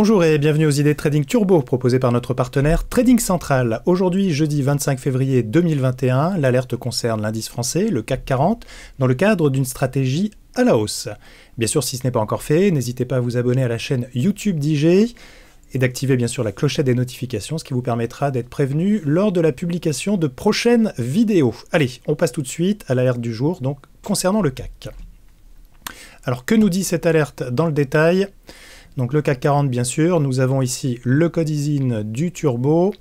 Bonjour et bienvenue aux idées Trading Turbo proposées par notre partenaire Trading Central. Aujourd'hui, jeudi 25 février 2021, l'alerte concerne l'indice français, le CAC 40, dans le cadre d'une stratégie à la hausse. Bien sûr, si ce n'est pas encore fait, n'hésitez pas à vous abonner à la chaîne YouTube d'IG et d'activer bien sûr la clochette des notifications, ce qui vous permettra d'être prévenu lors de la publication de prochaines vidéos. Allez, on passe tout de suite à l'alerte du jour, donc concernant le CAC. Alors que nous dit cette alerte dans le détail donc le CAC 40 bien sûr, nous avons ici le code ISIN du turbo,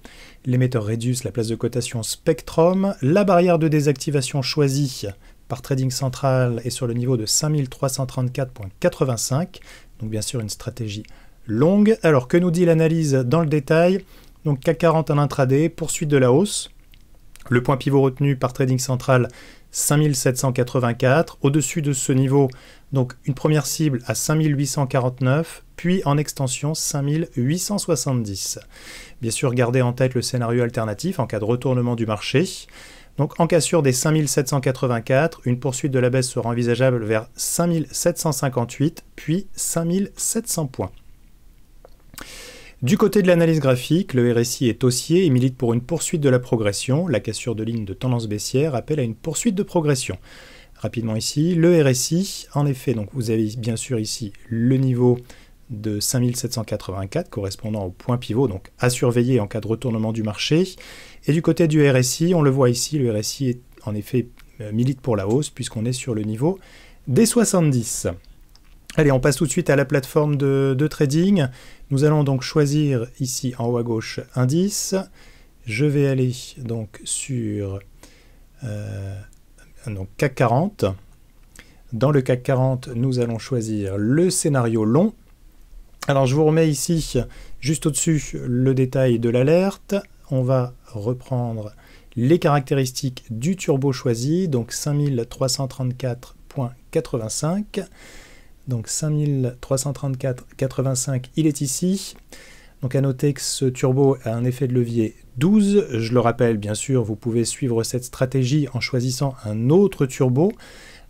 l'émetteur réduit la place de cotation Spectrum, la barrière de désactivation choisie par Trading Central est sur le niveau de 5334.85, donc bien sûr une stratégie longue. Alors que nous dit l'analyse dans le détail Donc CAC 40 en intraday, poursuite de la hausse, le point pivot retenu par Trading Central 5784, au-dessus de ce niveau, donc une première cible à 5849, puis en extension 5870. Bien sûr, gardez en tête le scénario alternatif en cas de retournement du marché. Donc en cassure des 5784, une poursuite de la baisse sera envisageable vers 5758, puis 5700 points. Du côté de l'analyse graphique, le RSI est haussier et milite pour une poursuite de la progression. La cassure de ligne de tendance baissière appelle à une poursuite de progression. Rapidement ici, le RSI, en effet, donc vous avez bien sûr ici le niveau de 5784 correspondant au point pivot, donc à surveiller en cas de retournement du marché. Et du côté du RSI, on le voit ici, le RSI est en effet euh, milite pour la hausse puisqu'on est sur le niveau des 70. Allez, on passe tout de suite à la plateforme de, trading. Nous allons donc choisir ici en haut à gauche indice. Je vais aller donc sur euh, donc CAC 40. Dans le CAC 40, nous allons choisir le scénario long alors je vous remets ici, juste au-dessus, le détail de l'alerte. On va reprendre les caractéristiques du turbo choisi, donc 5334.85. Donc 5334.85, il est ici. Donc à noter que ce turbo a un effet de levier 12. Je le rappelle, bien sûr, vous pouvez suivre cette stratégie en choisissant un autre turbo.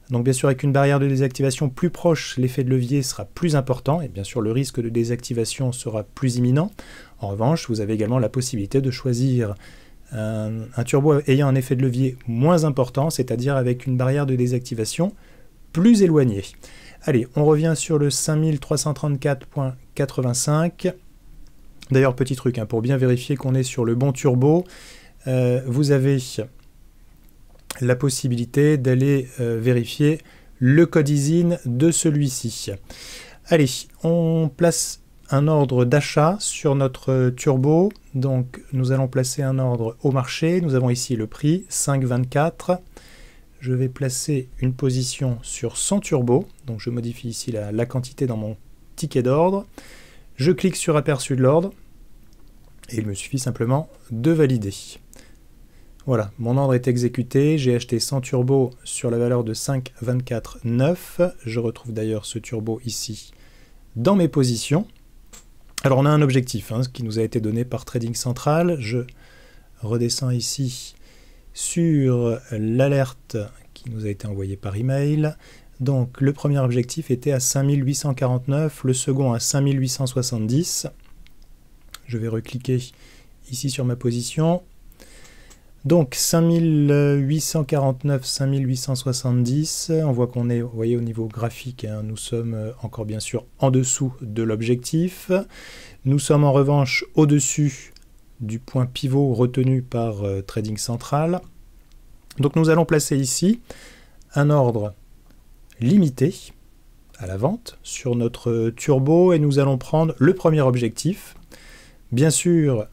Donc bien sûr, avec une barrière de désactivation plus proche, l'effet de levier sera plus important et bien sûr le risque de désactivation sera plus imminent. En revanche, vous avez également la possibilité de choisir un, turbo ayant un effet de levier moins important, c'est-à-dire avec une barrière de désactivation plus éloignée. Allez, on revient sur le 5334.85. D'ailleurs, petit truc, hein, pour bien vérifier qu'on est sur le bon turbo, euh, vous avez la possibilité d'aller euh, vérifier le code ISIN de celui-ci. Allez, on place un ordre d'achat sur notre turbo. Donc nous allons placer un ordre au marché. Nous avons ici le prix 5,24. Je vais placer une position sur 100 turbo. Donc je modifie ici la quantité dans mon ticket d'ordre. Je clique sur aperçu de l'ordre et il me suffit simplement de valider. Voilà, mon ordre est exécuté, j'ai acheté 100 turbos sur la valeur de 5,24,9. Je retrouve d'ailleurs ce turbo ici dans mes positions. Alors on a un objectif, hein, qui nous a été donné par Trading Central. Je redescends ici sur l'alerte qui nous a été envoyée par email. Donc le premier objectif était à 5849, le second à 5870. Je vais recliquer ici sur ma position. Donc 5849, 5870, on voit qu'on est, vous voyez au niveau graphique, hein, nous sommes euh, encore bien sûr en dessous de l'objectif. Nous sommes en revanche au-dessus du point pivot retenu par euh, Trading Central. Donc nous allons placer ici un ordre limité à la vente sur notre turbo et nous allons prendre le premier objectif. Bien sûr,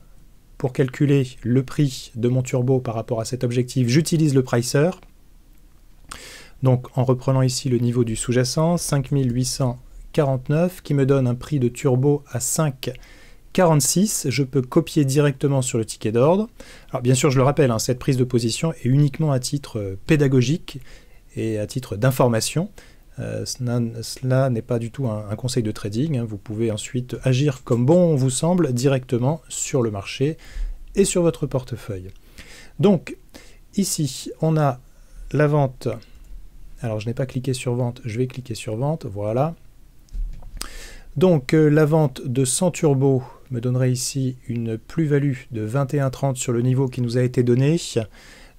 pour calculer le prix de mon turbo par rapport à cet objectif, j'utilise le pricer. Donc en reprenant ici le niveau du sous-jacent, 5849, qui me donne un prix de turbo à 5,46. Je peux copier directement sur le ticket d'ordre. Alors bien sûr, je le rappelle, hein, cette prise de position est uniquement à titre euh, pédagogique et à titre d'information. Euh, cela n'est pas du tout un, conseil de trading. Hein. Vous pouvez ensuite agir comme bon vous semble directement sur le marché et sur votre portefeuille. Donc ici, on a la vente. Alors je n'ai pas cliqué sur vente, je vais cliquer sur vente, voilà. Donc euh, la vente de 100 turbo me donnerait ici une plus-value de 21,30 sur le niveau qui nous a été donné.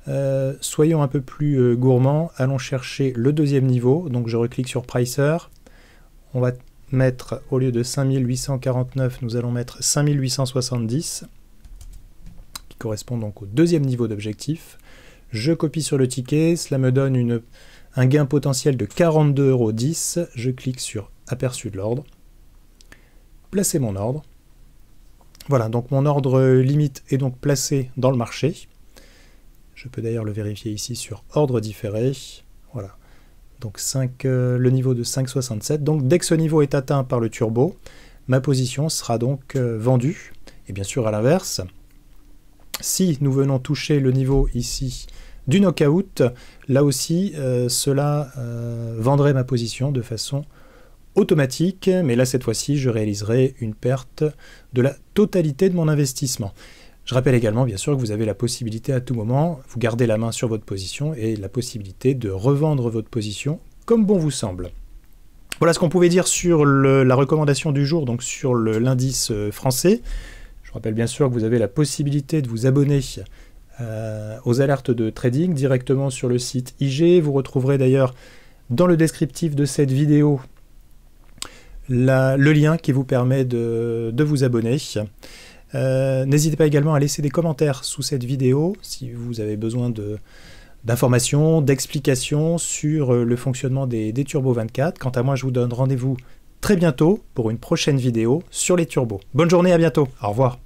Euh, soyons un peu plus euh, gourmands, allons chercher le deuxième niveau. Donc je reclique sur Pricer. On va mettre, au lieu de 5849, nous allons mettre 5870, qui correspond donc au deuxième niveau d'objectif. Je copie sur le ticket, cela me donne un gain potentiel de 42,10€. Je clique sur Aperçu de l'ordre, placer mon ordre. Voilà, donc mon ordre euh, limite est donc placé dans le marché. Je peux d'ailleurs le vérifier ici sur ordre différé. Voilà. Donc 5, euh, le niveau de 5,67. Donc dès que ce niveau est atteint par le turbo, ma position sera donc euh, vendue. Et bien sûr, à l'inverse, si nous venons toucher le niveau ici du knockout, là aussi, euh, cela vendrait ma position de façon automatique. Mais là, cette fois-ci, je réaliserai une perte de la totalité de mon investissement. Je rappelle également, bien sûr, que vous avez la possibilité à tout moment, vous gardez la main sur votre position et la possibilité de revendre votre position comme bon vous semble. Voilà ce qu'on pouvait dire sur la recommandation du jour, donc sur l'indice euh, français. Je rappelle bien sûr que vous avez la possibilité de vous abonner euh, aux alertes de trading directement sur le site IG. Vous retrouverez d'ailleurs dans le descriptif de cette vidéo le lien qui vous permet de vous abonner. Euh, n'hésitez pas également à laisser des commentaires sous cette vidéo si vous avez besoin d'informations, d'explications sur euh, le fonctionnement des, des 24. Quant à moi, je vous donne rendez-vous très bientôt pour une prochaine vidéo sur les turbos. Bonne journée, à bientôt, au revoir.